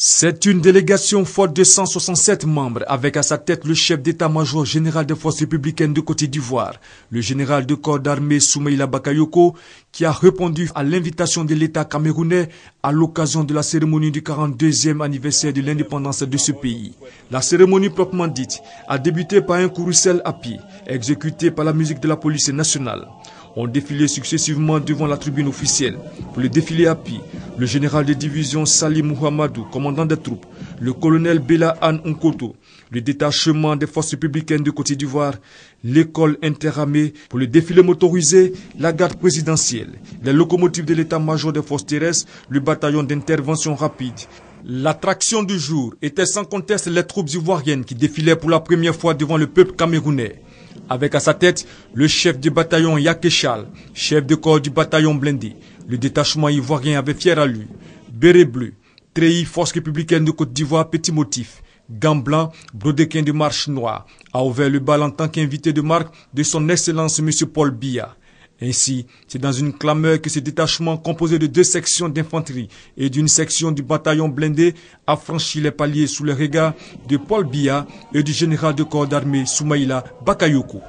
C'est une délégation forte de 167 membres, avec à sa tête le chef d'état-major général des forces républicaines de Côte d'Ivoire, le général de corps d'armée Soumaïla Bakayoko, qui a répondu à l'invitation de l'État camerounais à l'occasion de la cérémonie du 42e anniversaire de l'indépendance de ce pays. La cérémonie proprement dite a débuté par un courrousel à pied, exécuté par la musique de la police nationale ont défilé successivement devant la tribune officielle. Pour le défilé à pied, le général de division Salim Muhammadou, commandant des troupes, le colonel Bela Anne Nkoto, le détachement des forces républicaines de Côte d'Ivoire, l'école interarmée pour le défilé motorisé, la garde présidentielle, les locomotives de l'état-major des forces terrestres, le bataillon d'intervention rapide. L'attraction du jour était sans conteste les troupes ivoiriennes qui défilaient pour la première fois devant le peuple camerounais. Avec à sa tête le chef du bataillon Yakeshal, chef de corps du bataillon blindé. Le détachement ivoirien avait fier à lui. Béret bleu, treillis force républicaine de Côte d'Ivoire, petit motif. Gants blanc, brodequin de marche noire. A ouvert le bal en tant qu'invité de marque de son excellence M. Paul Biya. Ainsi, c'est dans une clameur que ce détachement composé de deux sections d'infanterie et d'une section du bataillon blindé a franchi les paliers sous le regard de Paul Biya et du général de corps d'armée Soumaïla Bakayoko.